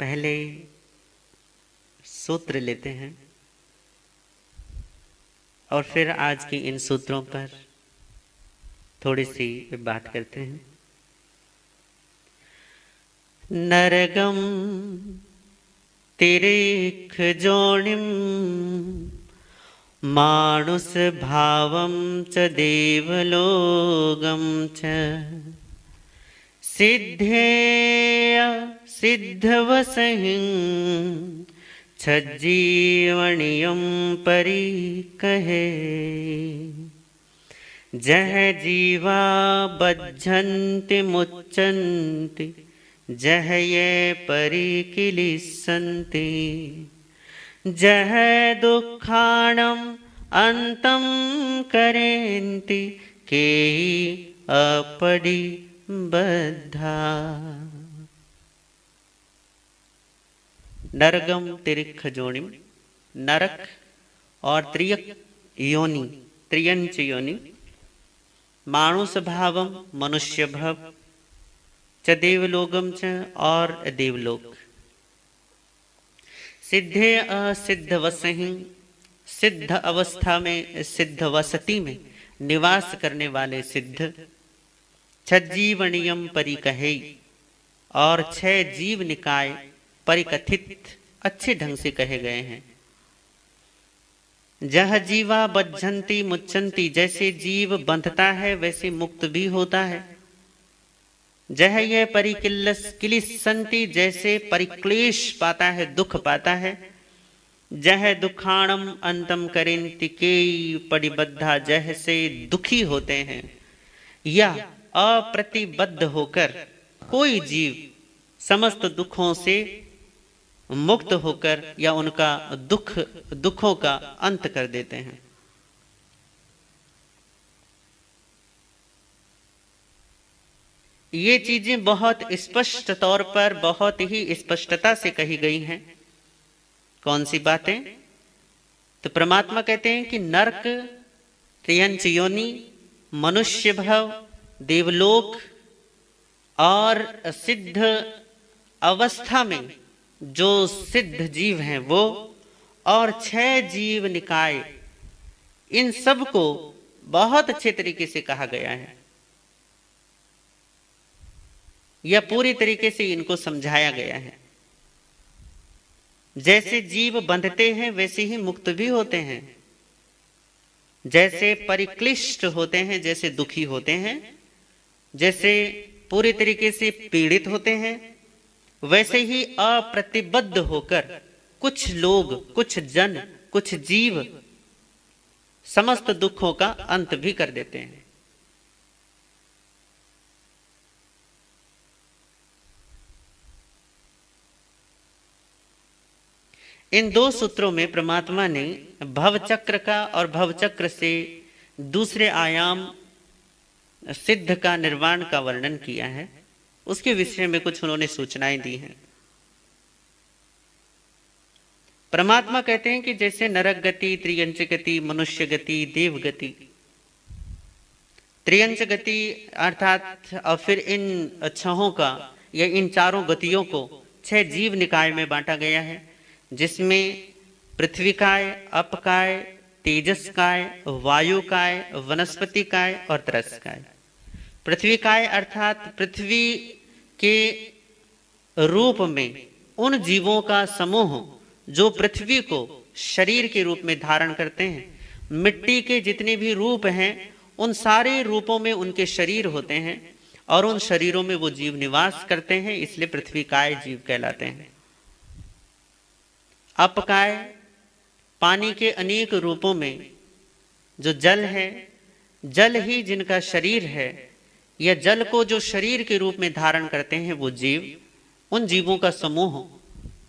पहले सूत्र लेते हैं और फिर आज की इन सूत्रों पर थोड़ी सी बात करते हैं नरगम तिरिख जोणिम मानुष भावम च देवलोगम च सिद्धेय सिद्धवसहिं छज्जीवणियं परी कहे जह जीवा बज्झन्ति मुच्चन्ति जह ये परी परिकिलिस्सन्ति जह दुःखाणम् अन्तं करेन्ति केयि अपडि बद्धा नरगम तिरिख जोणिम नरक और त्रियक योनि त्रियंच योनि मानुष भावम मनुष्य भव च देवलोकम च और देवलोक सिद्धे असिद्ध वसहि सिद्ध अवस्था में सिद्ध वसति में निवास करने वाले सिद्ध छज्जीवणियम परिकहे और छह जीव निकाय परिकथित अच्छे ढंग से कहे गए हैं जह जीवा बज्जंती मुच्छंती जैसे जीव बंधता है वैसे मुक्त भी होता है जह यह परिकिल्लस किलिसंती जैसे परिक्लेश पाता है दुख पाता है जह दुखाणम अंतम करिन तिके परिबद्धा जह से दुखी होते हैं या अप्रतिबद्ध होकर कोई जीव समस्त दुखों से मुक्त होकर या उनका दुख दुखों का अंत कर देते हैं ये चीजें बहुत स्पष्ट तौर पर बहुत ही स्पष्टता से कही गई हैं कौन सी बातें तो परमात्मा कहते हैं कि नर्क त्रियंच योनि मनुष्य भव देवलोक और सिद्ध अवस्था में जो सिद्ध जीव हैं वो और छह जीव निकाय इन सब को बहुत अच्छे तरीके से कहा गया है यह पूरी तरीके से इनको समझाया गया है जैसे जीव बंधते हैं वैसे ही मुक्त भी होते हैं जैसे परिक्लिष्ट होते हैं जैसे दुखी होते हैं जैसे पूरी तरीके से पीड़ित होते हैं वैसे ही अप्रतिबद्ध होकर कुछ लोग कुछ जन कुछ जीव समस्त दुखों का अंत भी कर देते हैं इन दो सूत्रों में परमात्मा ने भवचक्र का और भवचक्र से दूसरे आयाम सिद्ध का निर्वाण का वर्णन किया है उसके विषय में कुछ उन्होंने सूचनाएं दी हैं परमात्मा कहते हैं कि जैसे नरक गति त्रियंश गति मनुष्य गति देव गति त्रियंश गति अर्थात और फिर इन छहों का या इन चारों गतियों को छह जीव निकाय में बांटा गया है जिसमें पृथ्वी काय अपकाय तेजस काय वायु काय वनस्पति काय और त्रस काय पृथ्वी काय अर्थात पृथ्वी के रूप में उन जीवों का समूह जो पृथ्वी को शरीर के रूप में धारण करते हैं मिट्टी के जितने भी रूप हैं उन सारे रूपों में उनके शरीर होते हैं और उन शरीरों में वो जीव निवास करते हैं इसलिए पृथ्वी काय जीव कहलाते हैं अपकाय पानी के अनेक रूपों में जो जल है जल ही जिनका शरीर है या जल को जो शरीर के रूप में धारण करते हैं वो जीव उन जीवों का समूह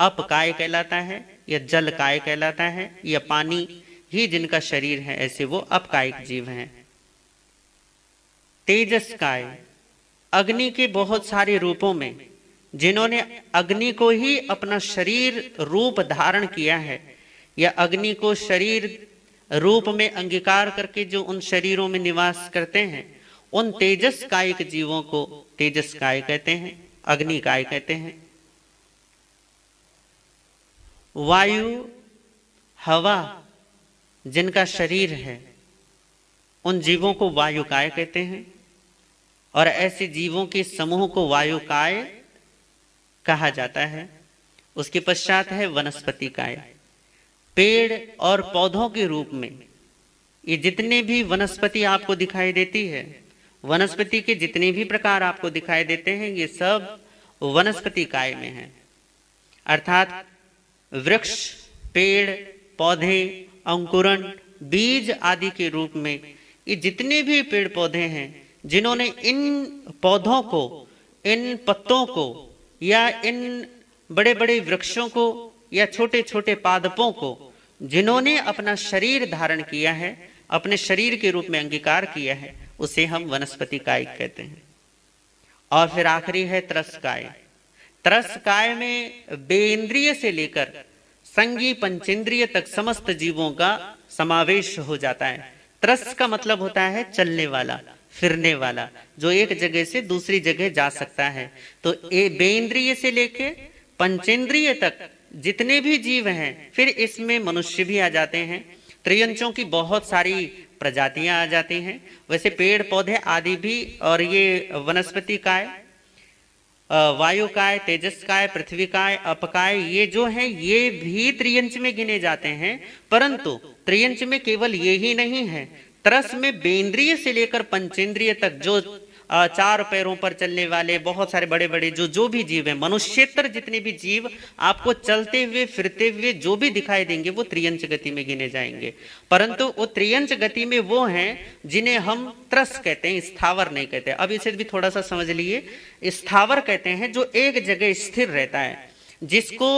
अपकाय कहलाता है या जल काय कहलाता है या पानी ही जिनका शरीर है ऐसे वो अपकायिक जीव हैं तेजस काय अग्नि के बहुत सारे रूपों में जिन्होंने अग्नि को ही अपना शरीर रूप धारण किया है या अग्नि को शरीर रूप में अंगीकार करके जो उन शरीरों में निवास करते हैं उन तेजस कायिक जीवों को तेजस काय कहते हैं अग्नि काय कहते हैं वायु हवा जिनका शरीर है उन जीवों को वायु काय कहते हैं और ऐसे जीवों के समूह को वायु काय कहा जाता है उसके पश्चात है वनस्पति काय पेड़ और पौधों के रूप में ये जितने भी वनस्पति आपको दिखाई देती है वनस्पति के जितने भी प्रकार आपको दिखाई देते हैं ये सब वनस्पति काय में है अर्थात वृक्ष पेड़ पौधे अंकुरण बीज आदि के रूप में ये जितने भी पेड़ पौधे हैं जिन्होंने इन पौधों को इन पत्तों को या इन बड़े बड़े वृक्षों को या छोटे छोटे पादपों को जिन्होंने अपना शरीर धारण किया है अपने शरीर के रूप में अंगीकार किया है उसे हम वनस्पति काय कहते हैं और फिर आखिरी है त्रस काय त्रस काय में बेन्द्रिय से लेकर संगी पंचेंद्रिय तक समस्त जीवों का समावेश हो जाता है त्रस का मतलब होता है चलने वाला फिरने वाला जो एक जगह से दूसरी जगह जा सकता है तो ए बेन्द्रिय से लेके पंचेंद्रिय तक जितने भी जीव हैं फिर इसमें मनुष्य भी आ जाते हैं त्रियंचों की बहुत सारी प्रजातियां आ जाती हैं वैसे पेड़ पौधे आदि भी और ये वनस्पति काय वायु काय तेजस काय पृथ्वी काय अपकाय ये जो है ये भी त्रियंच में गिने जाते हैं परंतु त्रियंच में केवल ये ही नहीं है त्रस में बेंद्रिय से लेकर पंचेंद्रिय तक जो चार पैरों पर चलने वाले बहुत सारे बड़े बड़े जो जो भी जीव हैं मनुष्यत्र जितने भी जीव आपको चलते हुए फिरते हुए जो भी दिखाई देंगे वो त्रियंश गति में गिने जाएंगे परंतु वो त्रियंश गति में वो हैं जिन्हें हम त्रस कहते हैं स्थावर नहीं कहते अब इसे भी थोड़ा सा समझ लीजिए स्थावर कहते हैं जो एक जगह स्थिर रहता है जिसको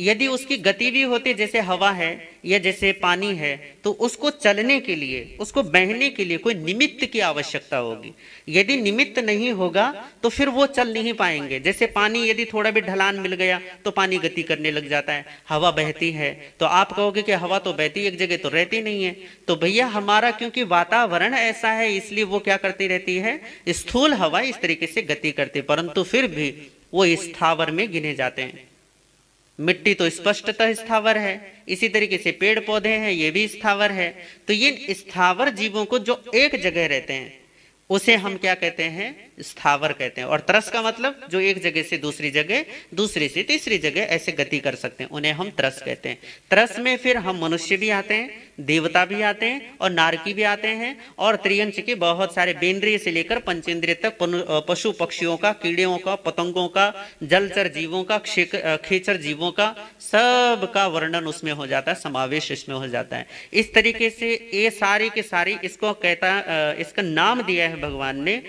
यदि उसकी गति भी होती जैसे हवा है या जैसे पानी है तो उसको चलने के लिए उसको बहने के लिए कोई निमित्त की आवश्यकता होगी यदि निमित्त नहीं होगा तो फिर वो चल नहीं पाएंगे जैसे पानी यदि थोड़ा भी ढलान मिल गया तो पानी गति करने लग जाता है हवा बहती है तो आप कहोगे कि हवा तो बहती एक जगह तो रहती नहीं है तो भैया हमारा क्योंकि वातावरण ऐसा है इसलिए वो क्या करती रहती है स्थूल हवा इस तरीके से गति करती परंतु फिर भी वो स्थावर में गिने जाते हैं मिट्टी तो स्पष्टतः स्थावर है इसी तरीके से पेड़ पौधे हैं ये भी स्थावर है तो ये स्थावर जीवों को जो एक जगह रहते हैं उसे हम क्या कहते हैं स्थावर कहते हैं और त्रस का मतलब जो एक जगह से दूसरी जगह दूसरी से तीसरी जगह ऐसे गति कर सकते हैं उन्हें हम त्रस कहते हैं त्रस में फिर हम मनुष्य भी आते हैं देवता भी आते हैं और नारकी भी आते हैं और त्रियंश के बहुत सारे बेंद्रिय से लेकर पंचेंद्रिय तक पशु पक्षियों का कीड़ियों का पतंगों का जलचर जीवों का खेचर जीवों का सब का वर्णन उसमें हो जाता है समावेश इसमें हो जाता है इस तरीके से ये सारी के सारी इसको कहता इसका नाम दिया है भगवान ने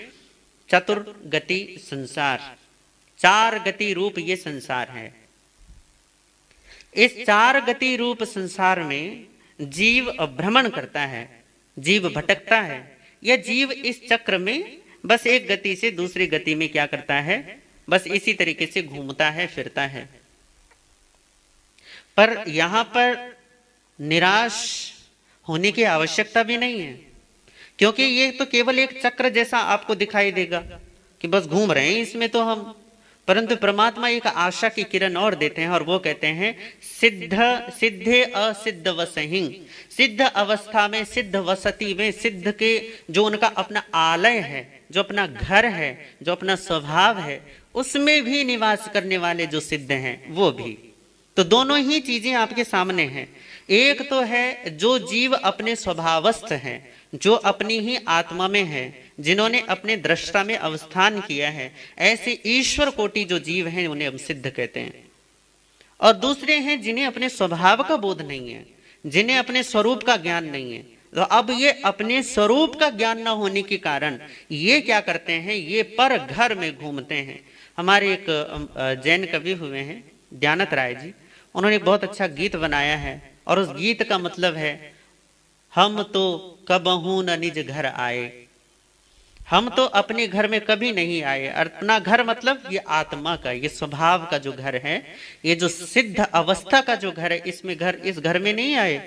चतुर गति संसार चार गति रूप ये संसार है इस चार गति रूप संसार में जीव भ्रमण करता है जीव भटकता है यह जीव इस चक्र में बस एक गति से दूसरी गति में क्या करता है बस इसी तरीके से घूमता है फिरता है पर यहां पर निराश होने की आवश्यकता भी नहीं है क्योंकि ये तो केवल एक चक्र जैसा आपको दिखाई देगा कि बस घूम रहे हैं इसमें तो हम परंतु परमात्मा एक आशा की किरण और देते हैं और वो कहते हैं सिद्ध सिद्धे असिद्ध वसहिंग सिद्ध अवस्था में सिद्ध वसती में सिद्ध के जो उनका अपना आलय है जो अपना घर है जो अपना स्वभाव है उसमें भी निवास करने वाले जो सिद्ध हैं वो भी तो दोनों ही चीजें आपके सामने हैं एक तो है जो जीव अपने स्वभावस्थ हैं जो अपनी ही आत्मा में है जिन्होंने अपने दृष्टा में अवस्थान किया है ऐसे ईश्वर कोटि जो जीव हैं उन्हें हम सिद्ध कहते हैं और दूसरे हैं जिन्हें अपने स्वभाव का बोध नहीं है जिन्हें अपने स्वरूप का ज्ञान नहीं है तो अब ये अपने स्वरूप का ज्ञान न होने के कारण ये क्या करते हैं ये पर घर में घूमते हैं हमारे एक जैन कवि हुए हैं ज्ञानत राय जी उन्होंने एक बहुत अच्छा गीत बनाया है और उस गीत का मतलब है हम तो कबहू न निज घर आए हम तो अपने घर में कभी नहीं आए अपना घर मतलब ये आत्मा का ये स्वभाव का जो घर है ये जो सिद्ध अवस्था का जो घर है इसमें घर इस घर में नहीं आए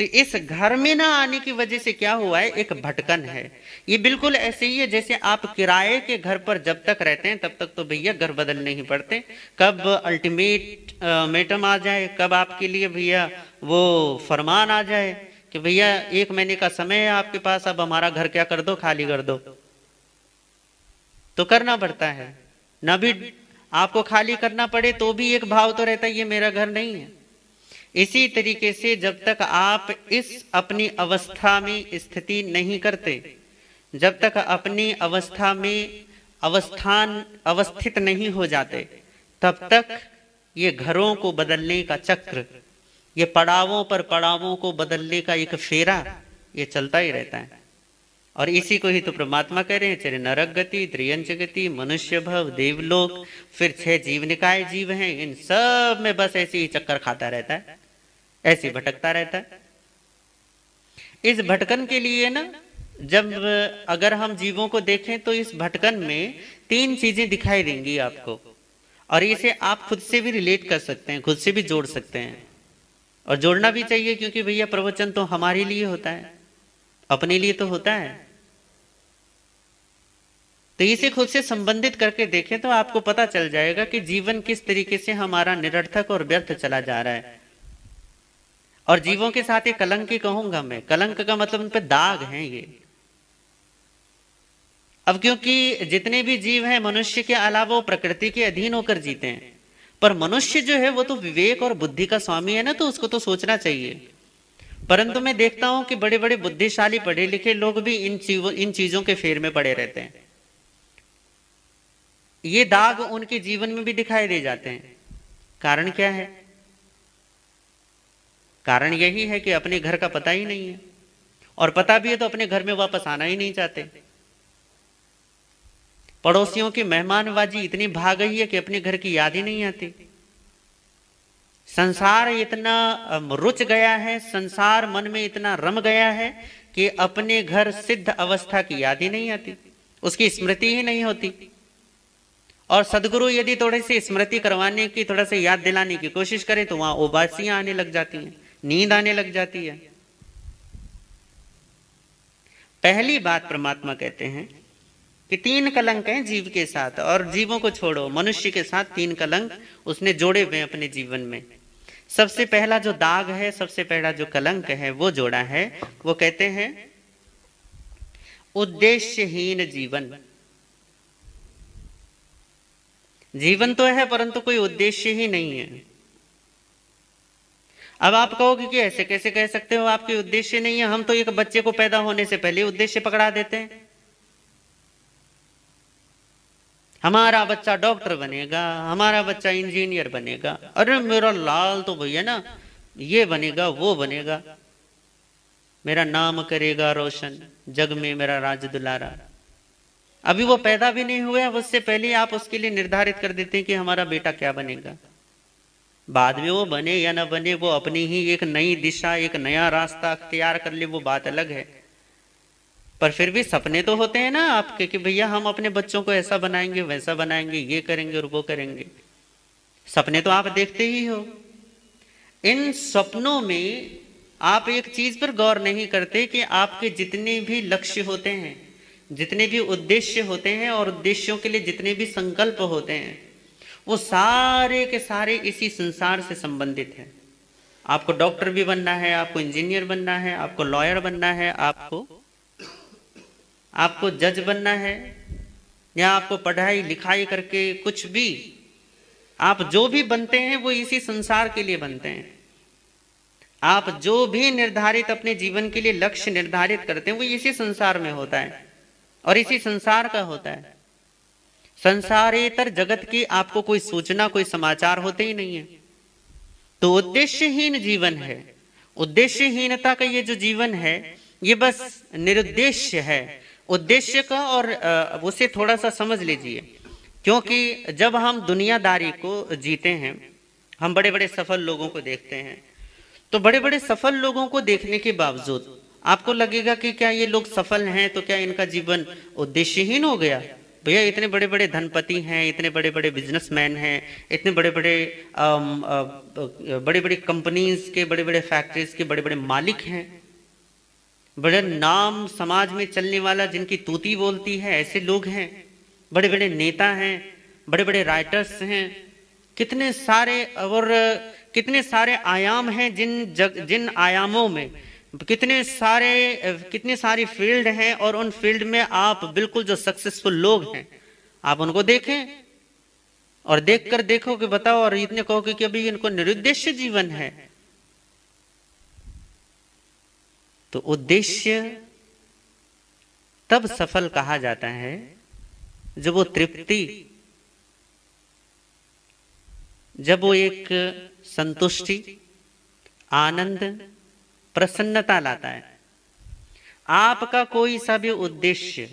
तो इस घर में ना आने की वजह से क्या हुआ है एक भटकन है ये बिल्कुल ऐसे ही है जैसे आप किराए के घर पर जब तक रहते हैं तब तक तो भैया घर बदलने ही पड़ते कब अल्टीमेट मेटम आ जाए कब आपके लिए भैया वो फरमान आ जाए कि भैया एक महीने का समय है आपके पास अब हमारा घर क्या कर दो खाली कर दो तो करना पड़ता है न भी आपको खाली करना पड़े तो भी एक भाव तो रहता है ये मेरा घर नहीं है इसी तरीके से जब तक आप इस अपनी अवस्था में स्थिति नहीं करते जब तक अपनी अवस्था में अवस्थान अवस्थित नहीं हो जाते तब तक ये घरों को बदलने का चक्र ये पड़ावों पर पड़ावों को बदलने का एक फेरा ये चलता ही रहता है और इसी को ही तो परमात्मा कह रहे हैं चाहे नरक गति त्रियंश गति मनुष्य भव देवलोक फिर छह जीव निकाय जीव हैं इन सब में बस ऐसे ही चक्कर खाता रहता है ऐसे भटकता रहता है इस भटकन के लिए ना जब अगर हम जीवों को देखें तो इस भटकन में तीन चीजें दिखाई देंगी आपको और इसे आप खुद से भी रिलेट कर सकते हैं खुद से भी जोड़ सकते हैं और जोड़ना भी चाहिए क्योंकि भैया प्रवचन तो हमारे लिए होता है अपने लिए तो होता है तो इसे खुद से संबंधित करके देखें तो आपको पता चल जाएगा कि जीवन किस तरीके से हमारा निरर्थक और व्यर्थ चला जा रहा है और जीवों के साथ ये कलंक ही कहूंगा मैं कलंक का मतलब उन पर दाग है ये अब क्योंकि जितने भी जीव हैं मनुष्य के अलावा वो प्रकृति के अधीन होकर जीते हैं पर मनुष्य जो है वो तो विवेक और बुद्धि का स्वामी है ना तो उसको तो सोचना चाहिए परंतु मैं देखता हूं कि बड़े बड़े बुद्धिशाली पढ़े लिखे लोग भी इन चीजों इन चीजों के फेर में पड़े रहते हैं ये दाग उनके जीवन में भी दिखाई दे जाते हैं कारण क्या है कारण यही है कि अपने घर का पता ही नहीं है और पता भी है तो अपने घर में वापस आना ही नहीं चाहते पड़ोसियों की मेहमानबाजी इतनी भाग गई है कि अपने घर की याद ही नहीं आती संसार इतना रुच गया है संसार मन में इतना रम गया है कि अपने घर सिद्ध अवस्था की याद ही नहीं आती उसकी स्मृति ही नहीं होती और सदगुरु यदि थोड़ी सी स्मृति करवाने की थोड़ा सा याद दिलाने की कोशिश करें तो वहां उबासियां आने लग जाती हैं नींद आने लग जाती है पहली बात परमात्मा कहते हैं कि तीन कलंक हैं जीव के साथ और जीवों को छोड़ो मनुष्य के साथ तीन कलंक उसने जोड़े हुए अपने जीवन में सबसे पहला जो दाग है सबसे पहला जो कलंक है वो जोड़ा है वो कहते हैं उद्देश्यहीन जीवन जीवन तो है परंतु कोई उद्देश्य ही नहीं है अब आप कहोगे कि ऐसे कैसे कह सकते हो आपके उद्देश्य नहीं है हम तो एक बच्चे को पैदा होने से पहले उद्देश्य पकड़ा देते हैं हमारा बच्चा डॉक्टर बनेगा हमारा बच्चा इंजीनियर बनेगा अरे मेरा लाल तो भैया ना ये बनेगा वो बनेगा मेरा नाम करेगा रोशन जग में मेरा राज दुलारा अभी वो पैदा भी नहीं हुआ है उससे पहले आप उसके लिए निर्धारित कर देते हैं कि हमारा बेटा क्या बनेगा बाद में वो बने या ना बने वो अपनी ही एक नई दिशा एक नया रास्ता अख्तियार कर ले वो बात अलग है पर फिर भी सपने तो होते हैं ना आपके कि भैया हम अपने बच्चों को ऐसा बनाएंगे वैसा बनाएंगे ये करेंगे और वो करेंगे सपने तो आप देखते ही हो इन सपनों में आप एक चीज पर गौर नहीं करते कि आपके जितने भी लक्ष्य होते हैं जितने भी उद्देश्य होते हैं और उद्देश्यों के लिए जितने भी संकल्प होते हैं वो सारे के सारे इसी संसार से संबंधित हैं आपको डॉक्टर भी बनना है आपको इंजीनियर बनना है आपको लॉयर बनना है आपको आपको जज बनना है या आपको पढ़ाई लिखाई करके कुछ भी आप जो भी बनते हैं वो इसी संसार के लिए बनते हैं आप जो भी निर्धारित अपने जीवन के लिए लक्ष्य निर्धारित करते हैं वो इसी संसार में होता है और इसी संसार का होता है संसारेतर जगत की आपको कोई सूचना कोई समाचार होते ही नहीं है तो उद्देश्यहीन जीवन है उद्देश्यहीनता का ये जो जीवन है ये बस निरुद्देश्य है उद्देश्य का और उसे थोड़ा सा समझ लीजिए क्योंकि जब हम दुनियादारी को जीते हैं हम बड़े बड़े सफल लोगों को देखते हैं तो बड़े बड़े सफल लोगों को देखने के बावजूद आपको लगेगा कि क्या ये लोग सफल हैं तो क्या इनका जीवन उद्देश्यहीन हो गया भैया इतने बड़े बड़े धनपति हैं इतने बड़े बड़े बिजनेसमैन हैं इतने बड़े बड़े बड़े बड़े कंपनीज के बड़े बड़े फैक्ट्रीज के बड़े बड़े मालिक हैं बड़े नाम समाज में चलने वाला जिनकी तूती बोलती है ऐसे लोग हैं बड़े बड़े नेता हैं बड़े बड़े राइटर्स हैं कितने सारे और कितने सारे आयाम हैं जिन जग जिन आयामों में कितने सारे कितने सारी फील्ड हैं और उन फील्ड में आप बिल्कुल जो सक्सेसफुल लोग हैं आप उनको देखें और देखकर देखो कि बताओ और इतने कहो कि अभी इनको निरुद्देश्य जीवन है तो उद्देश्य तब सफल कहा जाता है जब वो तृप्ति जब वो एक संतुष्टि आनंद प्रसन्नता लाता है आपका कोई सा भी उद्देश्य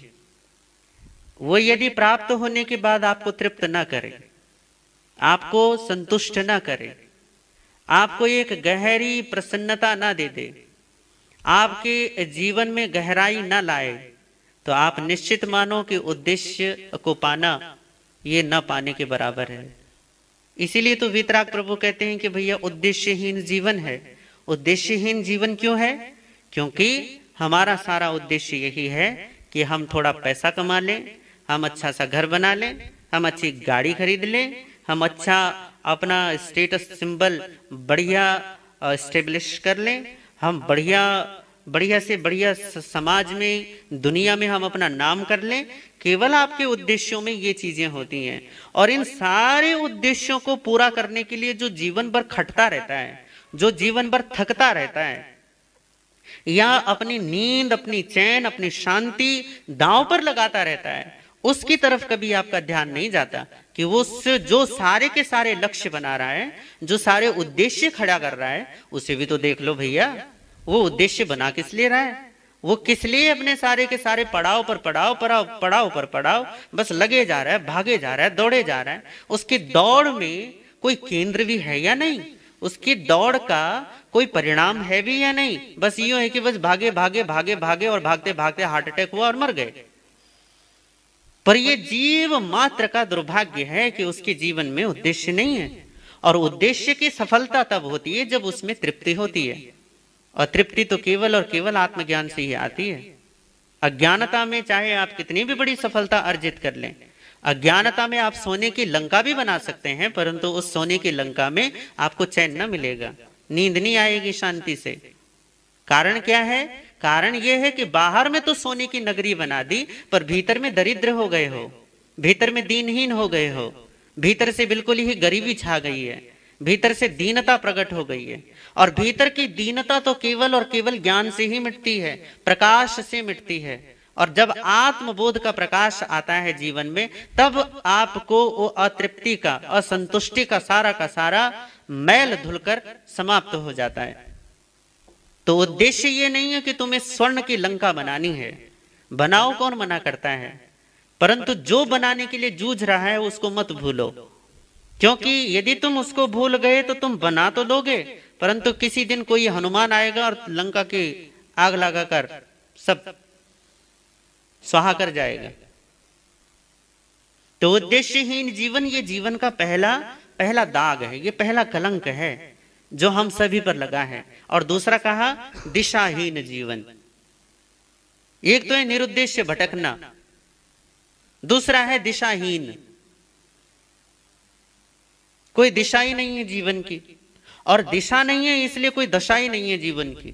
वो यदि प्राप्त होने के बाद आपको तृप्त ना करे आपको संतुष्ट ना करे आपको एक गहरी प्रसन्नता ना दे दे आपके जीवन में गहराई ना लाए तो आप निश्चित मानो कि उद्देश्य को पाना ये न पाने के बराबर है इसीलिए तो वितराग प्रभु कहते हैं कि भैया उद्देश्यहीन जीवन है उद्देश्यहीन जीवन क्यों है क्योंकि हमारा सारा उद्देश्य यही है कि हम थोड़ा पैसा कमा लें हम अच्छा सा घर बना लें हम अच्छी गाड़ी खरीद लें हम अच्छा अपना स्टेटस सिंबल बढ़िया स्टेब्लिश कर लें हम बढ़िया बढ़िया से बढ़िया समाज में दुनिया में हम अपना नाम कर लें केवल आपके उद्देश्यों में ये चीजें होती हैं और इन सारे उद्देश्यों को पूरा करने के लिए जो जीवन भर खटता रहता है जो जीवन भर थकता रहता है या अपनी नींद अपनी चैन अपनी शांति दांव पर लगाता रहता है उसकी तरफ कभी आपका ध्यान नहीं जाता कि वो जो सारे के सारे लक्ष्य बना रहा है जो सारे उद्देश्य खड़ा कर रहा है उसे भी तो देख लो भैया वो उद्देश्य बना किस लिए रहा है वो किस लिए अपने सारे के सारे पड़ाव पर पड़ाव पर पड़ाव पर पड़ाव बस लगे जा रहा है भागे जा रहा है दौड़े जा रहा है उसकी दौड़ में कोई केंद्र भी है या नहीं उसकी दौड़ का कोई परिणाम है भी या नहीं बस यू है कि बस भागे भागे भागे भागे और भागते भागते हार्ट अटैक हुआ और मर गए पर यह जीव मात्र का दुर्भाग्य है कि उसके जीवन में उद्देश्य नहीं है और उद्देश्य की सफलता तब होती है जब उसमें तृप्ति होती है और तृप्ति तो केवल और केवल आत्मज्ञान से ही आती है अज्ञानता में चाहे आप कितनी भी बड़ी सफलता अर्जित कर लें अज्ञानता में आप सोने की लंका भी बना सकते हैं परंतु उस सोने की लंका में आपको चैन न मिलेगा नींद नहीं आएगी शांति से कारण क्या है कारण यह है कि बाहर में तो सोने की नगरी बना दी पर भीतर में दरिद्र हो गए हो भीतर में दीनहीन हो गए हो भीतर से बिल्कुल ही गरीबी छा गई है भीतर से दीनता प्रकट हो गई है और भीतर की दीनता तो केवल और केवल ज्ञान से ही मिटती है प्रकाश से मिटती है और जब आत्मबोध का प्रकाश आता है जीवन में तब आपको वो अतृप्ति का असंतुष्टि का सारा का सारा मैल धुलकर समाप्त हो जाता है तो उद्देश्य ये नहीं है कि तुम्हें स्वर्ण की लंका बनानी है बनाओ कौन मना करता है परंतु जो बनाने के लिए जूझ रहा है उसको मत भूलो क्योंकि यदि तुम उसको भूल गए तो तुम बना तो लोगे परंतु किसी दिन कोई हनुमान आएगा और लंका की आग लगा कर सब सुहा कर जाएगा तो उद्देश्यहीन जीवन ये जीवन का पहला पहला दाग है ये पहला कलंक है जो हम सभी पर लगा है और दूसरा कहा दिशाहीन जीवन एक तो है निरुद्देश्य भटकना दूसरा है दिशाहीन कोई दिशा ही नहीं है जीवन की और दिशा नहीं है इसलिए कोई दशा ही नहीं है जीवन की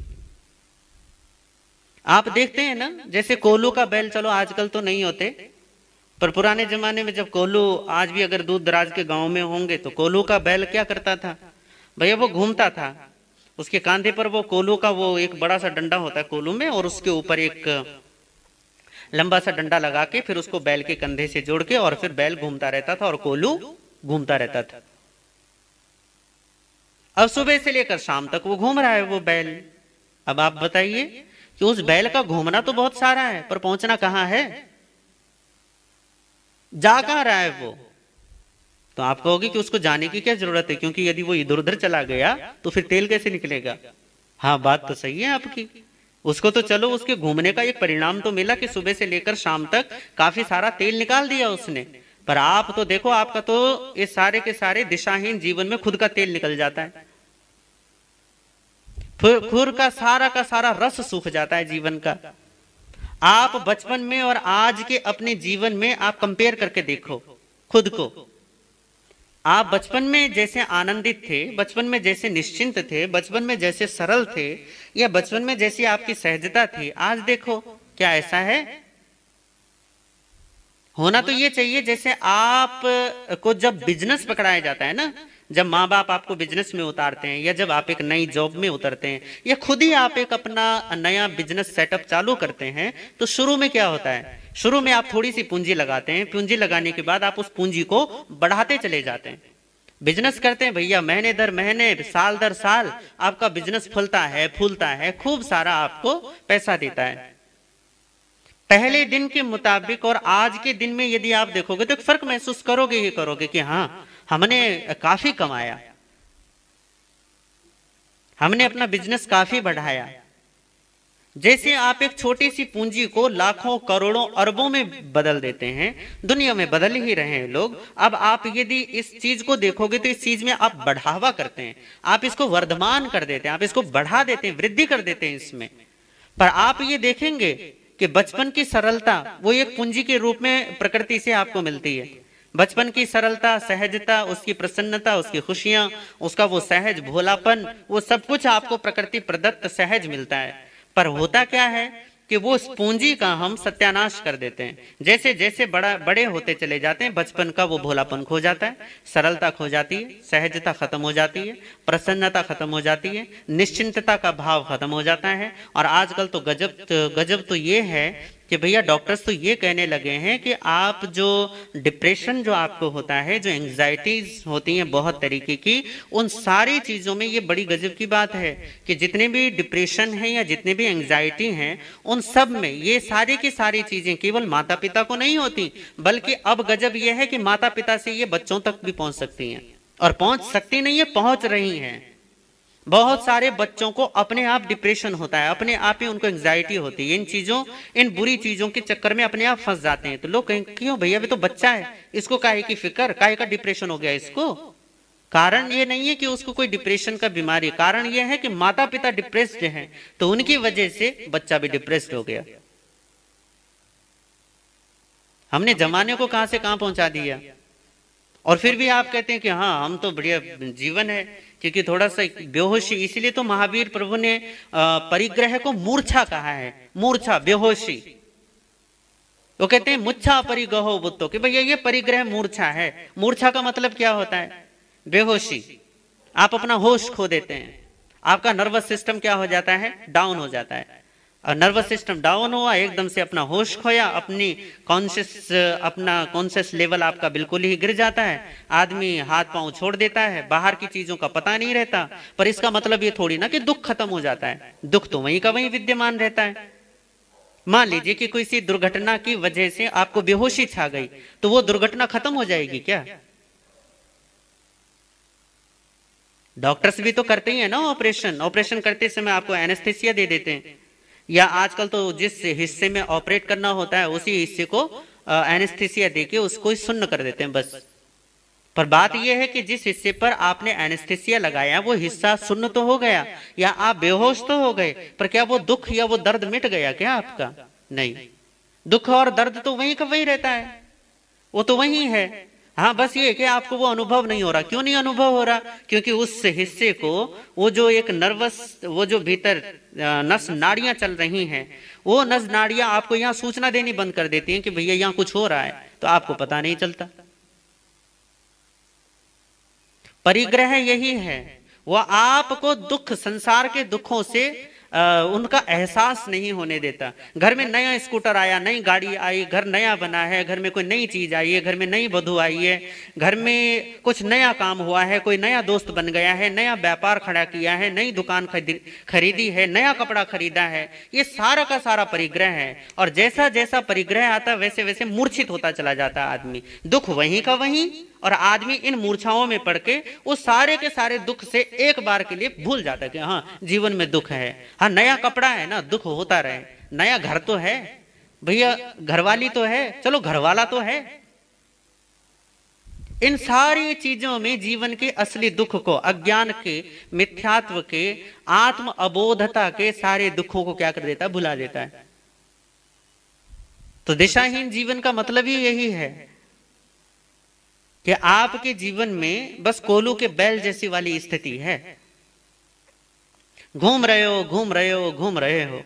आप देखते हैं ना जैसे कोलू का बैल चलो आजकल तो नहीं होते पर पुराने जमाने में जब कोलू आज भी अगर दूर दराज के गांव में होंगे तो कोलू का बैल क्या करता था भैया वो घूमता था उसके कांधे पर वो कोलू का वो एक बड़ा सा डंडा होता है कोलू में और उसके ऊपर एक लंबा सा डंडा लगा के फिर उसको बैल के कंधे से जोड़ के और फिर बैल घूमता रहता था और कोलू घूमता रहता था अब सुबह से लेकर शाम तक वो घूम रहा है वो बैल अब आप बताइए कि उस बैल का घूमना तो बहुत सारा है पर पहुंचना कहां है जा कहा रहा है वो तो आप कहोगे कि उसको जाने की क्या जरूरत है क्योंकि यदि वो इधर उधर चला गया तो फिर तेल कैसे निकलेगा हाँ बात तो सही है आपकी उसको तो चलो उसके घूमने का एक परिणाम तो मिला कि सुबह से लेकर शाम तक काफी सारा तेल निकाल दिया उसने पर आप तो देखो आपका तो ये सारे के सारे दिशाहीन जीवन में खुद का तेल निकल जाता है खुर का सारा का सारा रस सूख जाता है जीवन का आप बचपन में और आज के अपने जीवन में आप कंपेयर करके देखो खुद को आप बचपन में जैसे आनंदित थे बचपन में जैसे निश्चिंत थे बचपन में जैसे सरल थे या बचपन में जैसी आपकी सहजता थी आज देखो क्या ऐसा है होना तो ये चाहिए जैसे आप को जब बिजनेस पकड़ाया जाता है ना जब माँ बाप आपको बिजनेस में उतारते हैं या जब आप एक नई जॉब में उतरते हैं या खुद ही आप एक अपना नया बिजनेस सेटअप चालू करते हैं तो शुरू में क्या होता है शुरू में आप थोड़ी सी पूंजी लगाते हैं पूंजी लगाने के बाद आप उस पूंजी को बढ़ाते चले जाते हैं बिजनेस करते हैं भैया महीने दर महीने साल दर साल आपका बिजनेस फूलता है फूलता है खूब सारा आपको पैसा देता है पहले दिन के मुताबिक और आज के दिन में यदि आप देखोगे तो एक फर्क महसूस करोगे ही करोगे कि हाँ हमने काफी कमाया हमने अपना बिजनेस काफी बढ़ाया जैसे आप एक छोटी सी पूंजी को लाखों करोड़ों अरबों में बदल देते हैं दुनिया में बदल ही रहे हैं लोग अब आप यदि इस चीज को देखोगे तो इस चीज में आप बढ़ावा करते हैं आप इसको वर्धमान कर देते हैं आप इसको बढ़ा देते हैं वृद्धि कर देते हैं इसमें पर आप ये देखेंगे कि बचपन की सरलता वो एक पूंजी के रूप में प्रकृति से आपको मिलती है बचपन की सरलता सहजता उसकी प्रसन्नता उसकी खुशियां उसका वो सहज भोलापन वो सब कुछ आपको प्रकृति प्रदत्त सहज मिलता है पर होता क्या है कि वो उस पूंजी का हम सत्यानाश कर देते हैं जैसे जैसे बड़ा बड़े होते चले जाते हैं बचपन का वो भोलापन खो जाता है सरलता खो जाती है सहजता खत्म हो जाती है प्रसन्नता खत्म हो जाती है निश्चिंतता का भाव खत्म हो जाता है और आजकल तो गजब तो, गजब तो ये है कि भैया डॉक्टर्स तो ये कहने लगे हैं कि आप जो डिप्रेशन जो आपको होता है जो एंग्जाइटीज होती हैं बहुत तरीके की उन सारी चीज़ों में ये बड़ी गजब की बात है कि जितने भी डिप्रेशन है या जितने भी एंग्जाइटी हैं उन सब में ये सारे की सारी चीज़ें केवल माता पिता को नहीं होती बल्कि अब गजब यह है कि माता पिता से ये बच्चों तक भी पहुँच सकती हैं और पहुँच सकती नहीं है पहुँच रही हैं बहुत सारे बच्चों को अपने आप डिप्रेशन होता है अपने आप ही उनको एंग्जाइटी होती है इन चीजों इन बुरी चीजों के चक्कर में अपने आप फंस जाते हैं तो लोग कहें क्यों भैया अभी तो बच्चा है इसको काहे की फिक्र काहे का डिप्रेशन हो गया इसको कारण ये नहीं है कि उसको कोई डिप्रेशन का बीमारी कारण ये है कि माता पिता डिप्रेस्ड हैं तो उनकी वजह से बच्चा भी डिप्रेस्ड हो गया हमने जमाने को कहां से कहां पहुंचा दिया और फिर भी आप कहते हैं कि हाँ हम तो बढ़िया जीवन है क्योंकि थोड़ा सा बेहोशी इसलिए तो महावीर प्रभु ने परिग्रह को मूर्छा कहा है मूर्छा बेहोशी वो कहते हैं मुच्छा परिगहो बुद्धो कि भैया ये परिग्रह मूर्छा है मूर्छा का मतलब क्या होता है बेहोशी आप अपना होश खो देते हैं आपका नर्वस सिस्टम क्या हो जाता है डाउन हो जाता है नर्वस सिस्टम डाउन हुआ एकदम से अपना होश खोया अपनी कॉन्शियस अपना कॉन्शियस लेवल आपका बिल्कुल ही गिर जाता है आदमी हाथ पांव छोड़ देता है बाहर की चीजों का पता नहीं रहता पर इसका मतलब ये थोड़ी ना कि दुख खत्म हो जाता है दुख तो वहीं का वहीं विद्यमान रहता है मान लीजिए कि कोई सी दुर्घटना की वजह से आपको बेहोशी छा गई तो वो दुर्घटना खत्म हो जाएगी क्या डॉक्टर्स भी तो करते ही है ना ऑपरेशन ऑपरेशन करते समय आपको एनेस्थेसिया दे देते हैं या आजकल तो जिस हिस्से में ऑपरेट करना होता है उसी हिस्से को एनेस्थीसिया देके उसको सुन्न कर देते हैं बस पर बात यह है कि जिस हिस्से पर आपने एनेस्थीसिया लगाया वो हिस्सा सुन्न तो हो गया या आप बेहोश तो हो गए पर क्या वो दुख या वो दर्द मिट गया क्या आपका नहीं दुख और दर्द तो वहीं का वहीं रहता है वो तो वहीं है हाँ बस ये कि आपको वो अनुभव नहीं हो रहा क्यों नहीं अनुभव हो रहा क्योंकि उस हिस्से को वो जो एक नर्वस वो जो भीतर नस नाड़ियां चल रही हैं वो नस नाड़ियां आपको यहाँ सूचना देनी बंद कर देती हैं कि भैया यहाँ कुछ हो रहा है तो आपको पता नहीं चलता परिग्रह यही है वह आपको दुख संसार के दुखों से आ, उनका एहसास नहीं होने देता घर में नया स्कूटर आया नई गाड़ी आई घर नया बना है घर में कोई नई चीज़ आई है घर में नई वधु आई है घर में कुछ नया काम हुआ है कोई नया दोस्त बन गया है नया व्यापार खड़ा किया है नई दुकान खरीदी है नया कपड़ा खरीदा है ये सारा का सारा परिग्रह है और जैसा जैसा परिग्रह आता वैसे वैसे मूर्छित होता चला जाता आदमी दुख वहीं का वहीं और आदमी इन मूर्छाओं में पड़ के उस सारे के सारे दुख से एक बार के लिए भूल जाता है कि हाँ जीवन में दुख है हाँ नया कपड़ा है ना दुख होता रहे नया घर तो है भैया घरवाली तो है चलो घरवाला तो है इन सारी चीजों में जीवन के असली दुख को अज्ञान के मिथ्यात्व के आत्म अबोधता के सारे दुखों को क्या कर देता है भुला देता है तो दिशाहीन जीवन का मतलब ही यही है कि आपके जीवन में बस कोलू के बैल जैसी वाली स्थिति है घूम रहे हो घूम रहे हो घूम रहे हो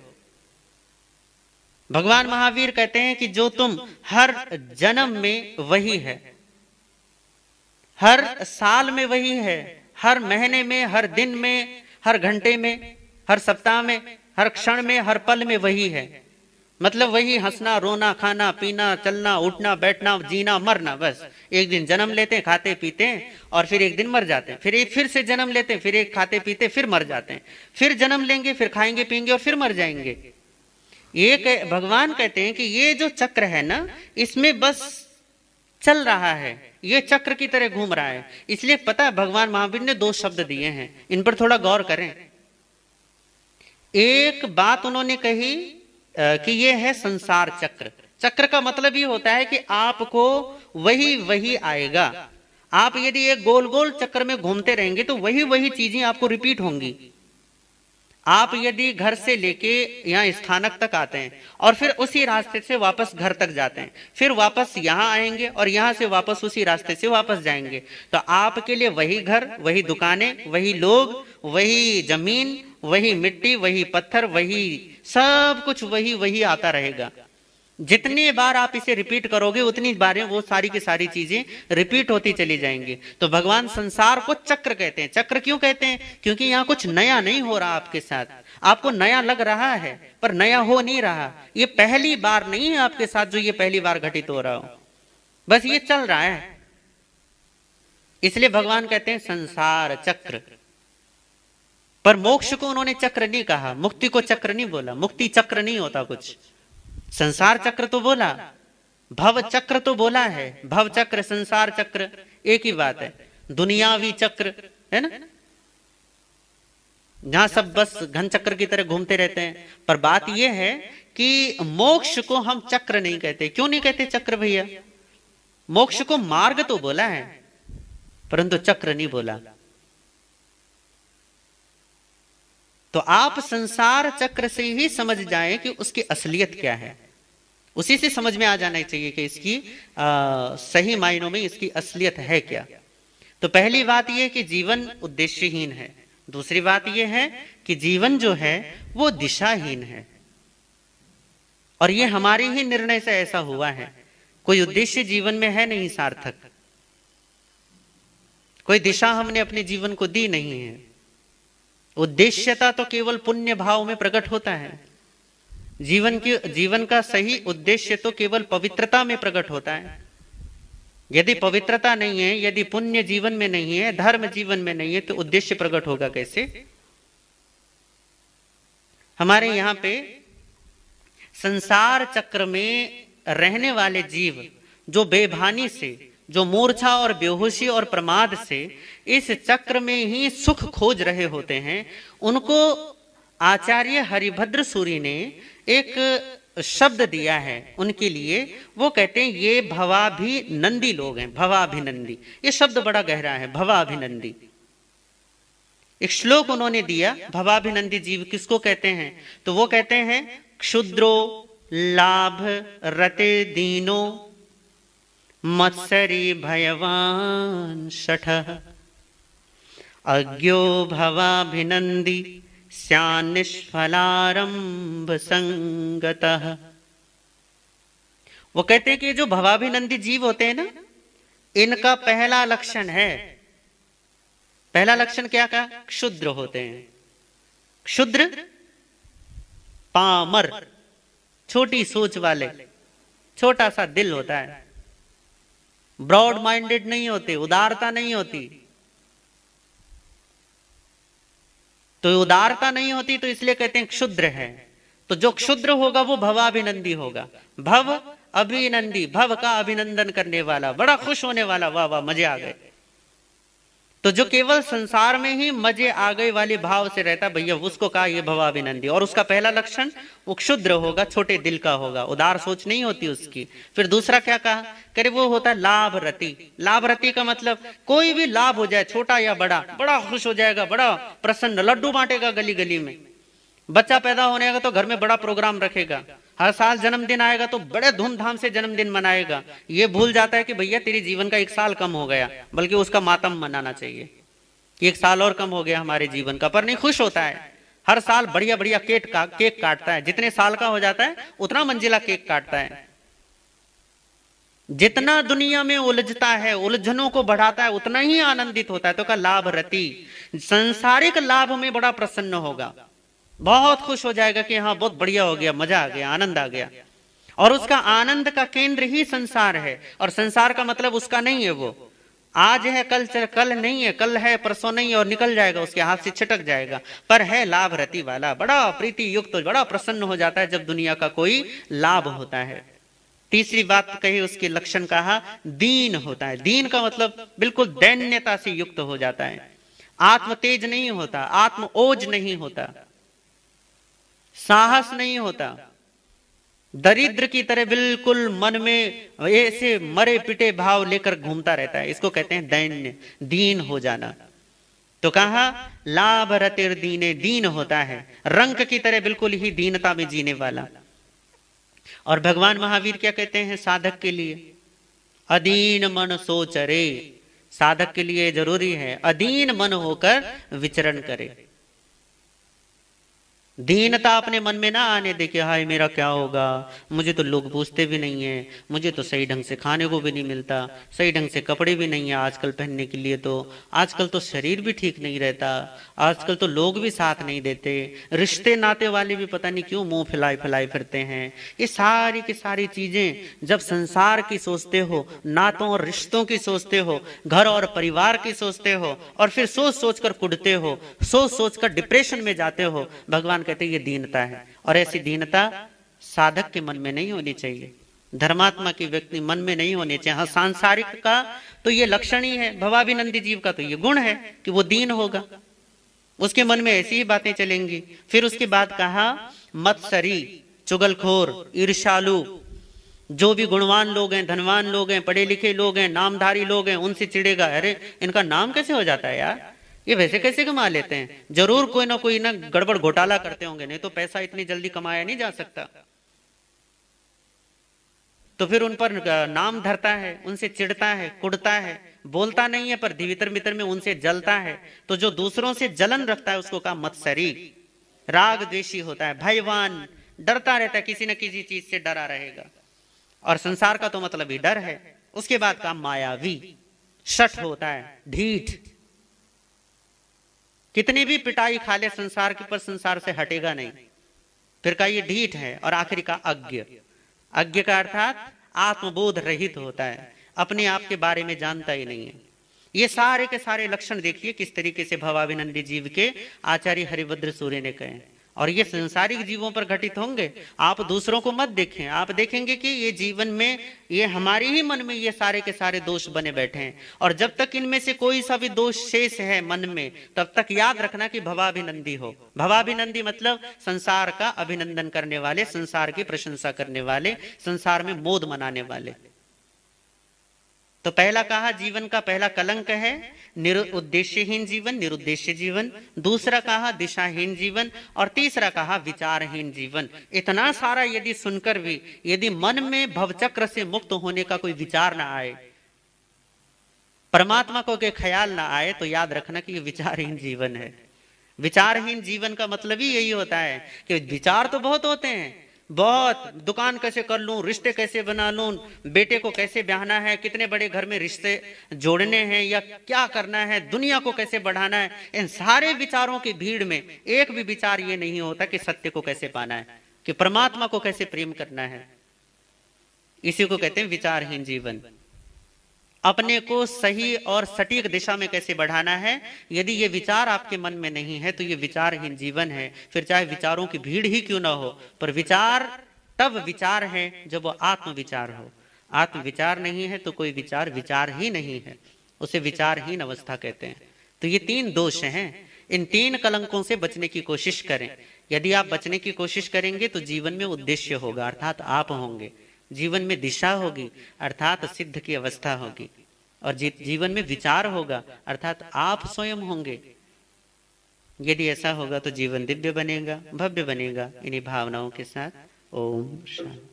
भगवान महावीर कहते हैं कि जो तुम हर जन्म में वही है हर साल में वही है हर महीने में हर दिन में हर घंटे में हर सप्ताह में हर क्षण में हर पल में वही है मतलब वही हंसना रोना खाना पीना चलना उठना बैठना जीना मरना बस एक दिन जन्म लेते हैं खाते पीते हैं और फिर एक दिन मर जाते हैं फिर एक फिर से जन्म लेते हैं फिर एक खाते पीते फिर मर जाते हैं फिर जन्म लेंगे फिर खाएंगे पीएंगे और फिर मर जाएंगे ये कह, भगवान कहते हैं कि ये जो चक्र है ना इसमें बस चल रहा है ये चक्र की तरह घूम रहा है इसलिए पता है भगवान महावीर ने दो शब्द दिए हैं इन पर थोड़ा गौर करें एक बात उन्होंने कही कि ये है संसार चक्र चक्र का मतलब ये होता है कि आपको वही वही आएगा आप यदि एक गोल गोल चक्र में घूमते रहेंगे तो वही वही चीजें आपको रिपीट होंगी आप यदि घर से लेके यहाँ स्थानक तक आते हैं और फिर उसी रास्ते से वापस घर तक जाते हैं फिर वापस यहाँ आएंगे और यहाँ से वापस उसी रास्ते से वापस जाएंगे तो आपके लिए वही घर वही दुकानें वही लोग वही जमीन वही मिट्टी वही पत्थर वही सब कुछ वही वही आता रहेगा जितनी बार आप इसे रिपीट करोगे उतनी बार वो सारी की सारी चीजें रिपीट होती चली जाएंगी तो भगवान संसार को चक्र कहते हैं चक्र क्यों कहते हैं क्योंकि यहाँ कुछ नया नहीं हो रहा आपके साथ आपको नया लग रहा है पर नया हो नहीं रहा ये पहली बार नहीं है आपके साथ जो ये पहली बार घटित हो रहा हो बस ये चल रहा है इसलिए भगवान कहते हैं संसार चक्र पर मोक्ष को उन्होंने चक्र नहीं कहा मुक्ति को चक्र नहीं बोला मुक्ति चक्र नहीं होता कुछ संसार चक्र तो बोला भव चक्र तो बोला है भव चक्र संसार चक्र एक ही बात है दुनियावी चक्र है ना जहां सब बस घन चक्र की तरह घूमते रहते हैं पर बात यह है कि मोक्ष को हम चक्र नहीं कहते क्यों नहीं कहते चक्र भैया मोक्ष को मार्ग तो बोला है परंतु चक्र नहीं बोला तो आप संसार चक्र से ही समझ जाएं कि उसकी असलियत क्या है उसी से समझ में आ जाना चाहिए कि इसकी आ, सही मायनों में इसकी असलियत है क्या तो पहली बात यह कि जीवन उद्देश्यहीन है दूसरी बात यह है कि जीवन जो है वो दिशाहीन है और ये हमारे ही निर्णय से ऐसा हुआ है कोई उद्देश्य जीवन में है नहीं सार्थक कोई दिशा हमने अपने जीवन को दी नहीं है उद्देश्यता तो केवल पुण्य भाव में प्रकट होता है जीवन की जीवन का सही उद्देश्य तो केवल पवित्रता में प्रकट होता है यदि पवित्रता नहीं है यदि पुण्य जीवन में नहीं है धर्म जीवन में नहीं है तो उद्देश्य प्रकट होगा कैसे हमारे यहां पे संसार चक्र में रहने वाले जीव जो बेभानी से जो मूर्छा और बेहोशी और प्रमाद से इस चक्र में ही सुख खोज रहे होते हैं उनको आचार्य हरिभद्र सूरी ने एक शब्द दिया है उनके लिए वो कहते हैं ये भवाभिनंदी लोग हैं भवाभिनंदी ये शब्द बड़ा गहरा है भवाभिनंदी एक श्लोक उन्होंने दिया भवाभिनंदी जीव किसको कहते हैं तो वो कहते हैं क्षुद्रो लाभ रते दीनो मत्सरी भयवान शठ अज्ञो निष्फलारंभ संगत वो कहते हैं कि जो भवाभिनंदी जीव होते हैं ना इनका पहला लक्षण है पहला लक्षण क्या का क्षुद्र होते हैं क्षुद्र पामर छोटी सोच वाले छोटा सा दिल होता है ब्रॉड माइंडेड नहीं होते उदारता नहीं होती तो उदारता नहीं होती तो इसलिए कहते हैं क्षुद्र है तो जो क्षुद्र होगा वो भवाभिनंदी होगा भव अभिनंदी भव का अभिनंदन करने वाला बड़ा खुश होने वाला वाह वाह मजे आ गए तो जो केवल संसार में ही मजे आ गए वाले भाव से रहता भैया उसको कहा ये भवाभिनंदी और उसका पहला लक्षण वो क्षुद्र होगा छोटे दिल का होगा उदार सोच नहीं होती उसकी फिर दूसरा क्या कहा करे वो होता लाभ रति लाभ रति का मतलब कोई भी लाभ हो जाए छोटा या बड़ा बड़ा खुश हो जाएगा बड़ा प्रसन्न लड्डू बांटेगा गली गली में बच्चा पैदा होने का तो घर में बड़ा प्रोग्राम रखेगा हर साल जन्मदिन आएगा तो बड़े धूमधाम से जन्मदिन मनाएगा ये भूल जाता है कि भैया तेरे जीवन का एक साल कम हो गया बल्कि उसका मातम मनाना चाहिए कि एक साल और कम हो गया हमारे जीवन का पर नहीं खुश होता है हर साल बढ़िया बढ़िया केक का केक काटता है जितने साल का हो जाता है उतना मंजिला केक काटता है जितना दुनिया में उलझता है उलझनों को बढ़ाता है उतना ही आनंदित होता है तो का लाभ रति संसारिक लाभ में बड़ा प्रसन्न होगा बहुत खुश हो जाएगा कि हाँ बहुत बढ़िया हो गया मजा आ गया आनंद आ गया और उसका आनंद का केंद्र ही संसार है और संसार का मतलब उसका नहीं है वो आज है कल कल नहीं है कल है परसों नहीं और निकल जाएगा उसके हाथ से छिटक जाएगा पर है लाभ रति वाला बड़ा प्रीति युक्त तो बड़ा प्रसन्न हो जाता है जब दुनिया का कोई लाभ होता है तीसरी बात कही उसके लक्षण कहा दीन होता है दीन का मतलब बिल्कुल दैन्यता से युक्त तो हो जाता है आत्म तेज नहीं होता आत्म ओज नहीं होता साहस नहीं होता दरिद्र की तरह बिल्कुल मन में ऐसे मरे पिटे भाव लेकर घूमता रहता है इसको कहते हैं दैन्य दीन हो जाना तो कहा लाभ रतिर दीने दीन होता है रंग की तरह बिल्कुल ही दीनता में जीने वाला और भगवान महावीर क्या कहते हैं साधक के लिए अधीन मन सोचरे साधक के लिए जरूरी है अधीन मन होकर विचरण करे दीनता अपने मन में ना आने दे कि हाय मेरा क्या होगा मुझे तो लोग पूछते भी नहीं है मुझे तो सही ढंग से खाने को भी नहीं मिलता सही ढंग से कपड़े भी नहीं है आजकल पहनने के लिए तो आजकल तो शरीर भी ठीक नहीं रहता आजकल तो लोग भी साथ नहीं देते रिश्ते नाते वाले भी पता नहीं क्यों मुंह फैलाए फैलाए फिरते हैं ये सारी की सारी चीजें जब संसार की सोचते हो नातों और रिश्तों की सोचते हो घर और परिवार की सोचते हो और फिर सोच सोच कर कुटते हो सोच सोच कर डिप्रेशन में जाते हो भगवान भगवान कहते हैं ये दीनता है और ऐसी दीनता साधक के मन में नहीं होनी चाहिए धर्मात्मा की व्यक्ति मन में नहीं होने चाहिए हाँ सांसारिक का तो ये लक्षण ही है भवाभिनंदी जीव का तो ये गुण है कि वो दीन होगा उसके मन में ऐसी ही बातें चलेंगी फिर उसके बाद कहा मत्सरी चुगलखोर ईर्षालु जो भी गुणवान लोग हैं धनवान लोग हैं पढ़े लिखे लोग हैं नामधारी लोग हैं उनसे चिड़ेगा अरे इनका नाम कैसे हो जाता है यार ये वैसे कैसे कमा लेते हैं जरूर कोई ना कोई ना गड़बड़ घोटाला करते होंगे नहीं तो पैसा इतनी जल्दी कमाया नहीं जा सकता तो फिर उन पर नाम धरता है उनसे चिढ़ता है कुड़ता है बोलता नहीं है पर दिवितर मित्र में उनसे जलता है तो जो दूसरों से जलन रखता है उसको कहा मत्सरी राग द्वेषी होता है भयवान डरता रहता है किसी न किसी चीज से डरा रहेगा और संसार का तो मतलब ही डर है उसके बाद का मायावी शठ होता है ढीठ कितनी भी पिटाई खा ले संसार के पर संसार से हटेगा नहीं फिर का ये ढीठ है और आखिर का अज्ञ अज्ञ का अर्थात आत्मबोध रहित होता है अपने आप के बारे में जानता ही नहीं है ये सारे के सारे लक्षण देखिए किस तरीके से भवाभिनंदी जीव के आचार्य हरिभद्र सूर्य ने कहे और ये संसारिक जीवों पर घटित होंगे आप दूसरों को मत देखें आप देखेंगे कि ये जीवन में ये हमारे ही मन में ये सारे के सारे दोष बने बैठे हैं और जब तक इनमें से कोई सा भी दोष शेष है मन में तब तक याद रखना कि भवाभिनंदी हो भवाभिनंदी मतलब संसार का अभिनंदन करने वाले संसार की प्रशंसा करने वाले संसार में मोद मनाने वाले तो पहला कहा जीवन का पहला कलंक है निरुद्देश्यहीन जीवन निरुद्देश्य जीवन दूसरा कहा दिशाहीन जीवन और तीसरा कहा विचारहीन जीवन इतना सारा यदि सुनकर भी यदि मन में भवचक्र से मुक्त होने का कोई विचार ना आए परमात्मा को के ख्याल ना आए तो याद रखना कि ये विचारहीन जीवन है विचारहीन जीवन का मतलब ही यही होता है कि विचार तो बहुत होते हैं बहुत दुकान कैसे कर लूं रिश्ते कैसे बना लूं बेटे को कैसे ब्याहना है कितने बड़े घर में रिश्ते जोड़ने हैं या क्या करना है दुनिया को कैसे बढ़ाना है इन सारे विचारों की भीड़ में एक भी विचार ये नहीं होता कि सत्य को कैसे पाना है कि परमात्मा को कैसे प्रेम करना है इसी को कहते हैं विचारहीन जीवन अपने को सही और सटीक दिशा में कैसे बढ़ाना है यदि ये विचार आपके मन में नहीं है तो ये विचारहीन जीवन है फिर चाहे विचारों की भीड़ ही क्यों ना हो पर विचार तब विचार है जब वो आत्मविचार हो आत्मविचार नहीं है तो कोई विचार विचार ही नहीं है उसे विचारहीन अवस्था कहते हैं तो ये तीन दोष हैं इन तीन कलंकों से बचने की कोशिश करें यदि आप बचने की कोशिश करेंगे तो जीवन में उद्देश्य होगा अर्थात आप होंगे जीवन में दिशा होगी अर्थात सिद्ध की अवस्था होगी और जीवन में विचार होगा अर्थात आप स्वयं होंगे यदि ऐसा होगा तो जीवन दिव्य बनेगा भव्य बनेगा इन्हीं भावनाओं के साथ ओम शांति